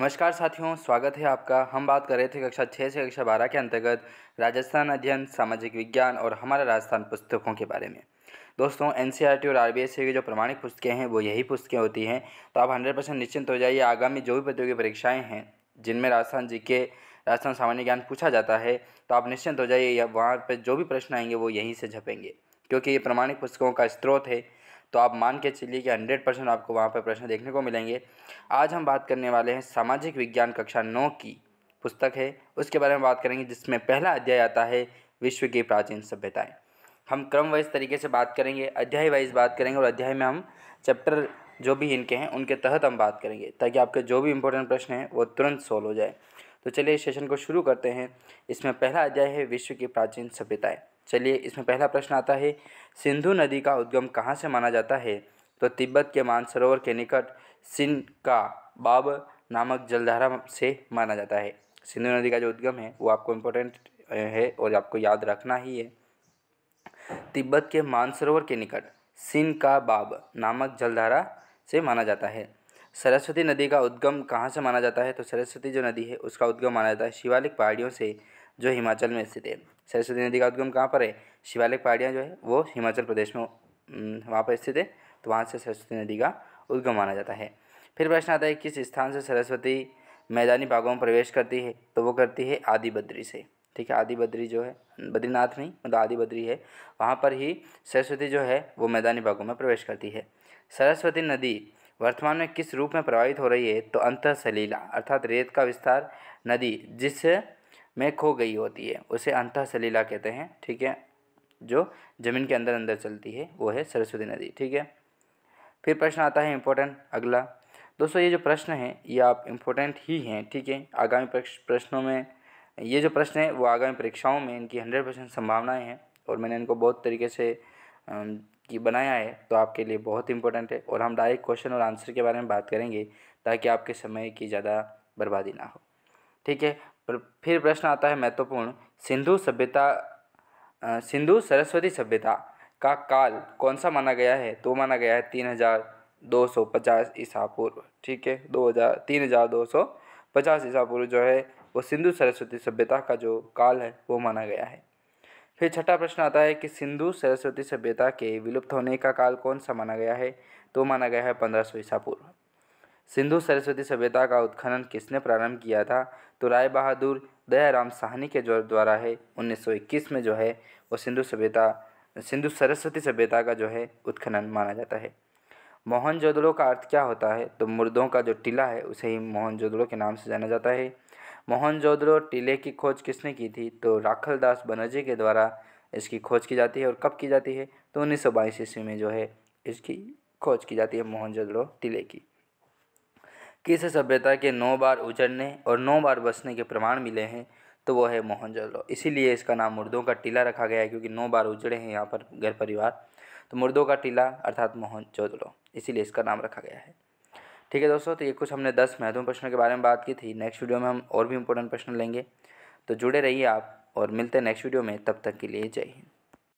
नमस्कार साथियों स्वागत है आपका हम बात कर रहे थे कक्षा छः से कक्षा बारह के अंतर्गत राजस्थान अध्ययन सामाजिक विज्ञान और हमारा राजस्थान पुस्तकों के बारे में दोस्तों एन e और आर की जो प्रमाणिक पुस्तकें हैं वो यही पुस्तकें होती हैं तो आप हंड्रेड परसेंट निश्चिंत हो जाइए आगामी जो भी प्रतियोगी परीक्षाएँ हैं जिनमें राजस्थान जी के राजस्थान सामान्य ज्ञान पूछा जाता है तो आप निश्चिंत हो जाइए या वहाँ पर जो भी प्रश्न आएंगे वो यहीं से झपेंगे क्योंकि ये प्रमाणिक पुस्तकों का स्त्रोत है तो आप मान के चलिए कि हंड्रेड परसेंट आपको वहाँ पर प्रश्न देखने को मिलेंगे आज हम बात करने वाले हैं सामाजिक विज्ञान कक्षा नौ की पुस्तक है उसके बारे में बात करेंगे जिसमें पहला अध्याय आता है विश्व की प्राचीन सभ्यताएँ हम क्रम वाइज तरीके से बात करेंगे अध्याय वाइज बात करेंगे और अध्याय में हम चैप्टर जो भी इनके हैं उनके तहत हम बात करेंगे ताकि आपके जो भी इम्पोर्टेंट प्रश्न हैं वो तुरंत सॉल्व हो जाए तो चलिए इस सेशन को शुरू करते हैं इसमें पहला अध्याय है विश्व की प्राचीन सभ्यताएँ चलिए इसमें पहला प्रश्न आता है सिंधु नदी का उद्गम कहाँ से माना जाता है तो तिब्बत के मानसरोवर के निकट सिन का बाब नामक जलधारा से माना जाता है सिंधु नदी का जो उद्गम है वो आपको इम्पोर्टेंट है और आपको याद रखना ही है तिब्बत के मानसरोवर के निकट सिन का बाब नामक जलधारा से माना जाता है सरस्वती नदी का उद्गम कहाँ से माना जाता है तो सरस्वती जो नदी है उसका उद्गम माना जाता है शिवालिक पहाड़ियों से जो हिमाचल में स्थित है सरस्वती नदी का उद्गम कहाँ पर है शिवालिक पहाड़ियाँ जो है वो हिमाचल प्रदेश में वहाँ पर स्थित है तो वहाँ से सरस्वती नदी का उद्गम माना जाता है फिर प्रश्न आता है किस स्थान से सरस्वती मैदानी भागों में प्रवेश करती है तो वो करती है आदि बद्री से ठीक है आदि बद्री जो है बद्रीनाथ नहीं मतलब आदि बद्री है वहाँ पर ही सरस्वती जो है वो मैदानी भागों में प्रवेश करती है सरस्वती नदी वर्तमान में किस रूप में प्रवाहित हो रही है तो अंत सलीला अर्थात रेत का विस्तार नदी जिस में खो गई होती है उसे सलीला कहते हैं ठीक है जो ज़मीन के अंदर अंदर चलती है वो है सरस्वती नदी ठीक है फिर प्रश्न आता है इम्पोर्टेंट अगला दोस्तों ये जो प्रश्न है ये आप इम्पोर्टेंट ही हैं ठीक है आगामी प्रश्नों में ये जो प्रश्न है वो आगामी परीक्षाओं में इनकी हंड्रेड परसेंट संभावनाएँ हैं और मैंने इनको बहुत तरीके से की बनाया है तो आपके लिए बहुत इंपॉर्टेंट है और हम डायरेक्ट क्वेश्चन और आंसर के बारे में बात करेंगे ताकि आपके समय की ज़्यादा बर्बादी ना हो ठीक है फिर प्रश्न आता है महत्वपूर्ण सिंधु सभ्यता सिंधु सरस्वती सभ्यता का काल कौन सा माना गया है तो माना गया है तीन हज़ार दो सौ पचास ईसा पूर्व ठीक है दो हज़ार तीन हज़ार दो सौ पचास ईसा पूर्व जो है वो सिंधु सरस्वती सभ्यता का जो काल है वो माना गया है फिर छठा प्रश्न आता है कि सिंधु सरस्वती सभ्यता के विलुप्त होने का काल कौन सा माना गया है तो माना गया है पंद्रह सौ ईसा पूर्व सिंधु सरस्वती सभ्यता का उत्खनन किसने प्रारंभ किया था तो राय बहादुर दयाराम साहनी के जो द्वारा है 1921 में जो है वो सिंधु सभ्यता सिंधु सरस्वती सभ्यता का जो है उत्खनन माना जाता है मोहनजोदड़ो का अर्थ क्या होता है तो मुर्दों का जो टीला है उसे ही मोहनजोदड़ो के नाम से जाना जाता है मोहनजोदड़ो टीले की खोज किसने की थी तो राखल दास बनर्जी के द्वारा इसकी खोज की जाती है और कब की जाती है तो उन्नीस ईस्वी में जो है इसकी खोज की जाती है मोहनजोदड़ो टीले की किस सभ्यता के नौ बार उजड़ने और नौ बार बसने के प्रमाण मिले हैं तो वो है मोहनजोलो इसीलिए इसका नाम मुर्दों का टीला रखा गया है क्योंकि नौ बार उजड़े हैं यहाँ पर घर परिवार तो मुर्दों का टीला अर्थात मोहनजोदड़ो इसीलिए इसका नाम रखा गया है ठीक है दोस्तों तो ये कुछ हमने दस महत्वपूर्ण प्रश्नों के बारे में बात की थी नेक्स्ट वीडियो में हम और भी इंपॉर्टेंट प्रश्न लेंगे तो जुड़े रहिए आप और मिलते हैं नेक्स्ट वीडियो में तब तक के लिए जय हिंद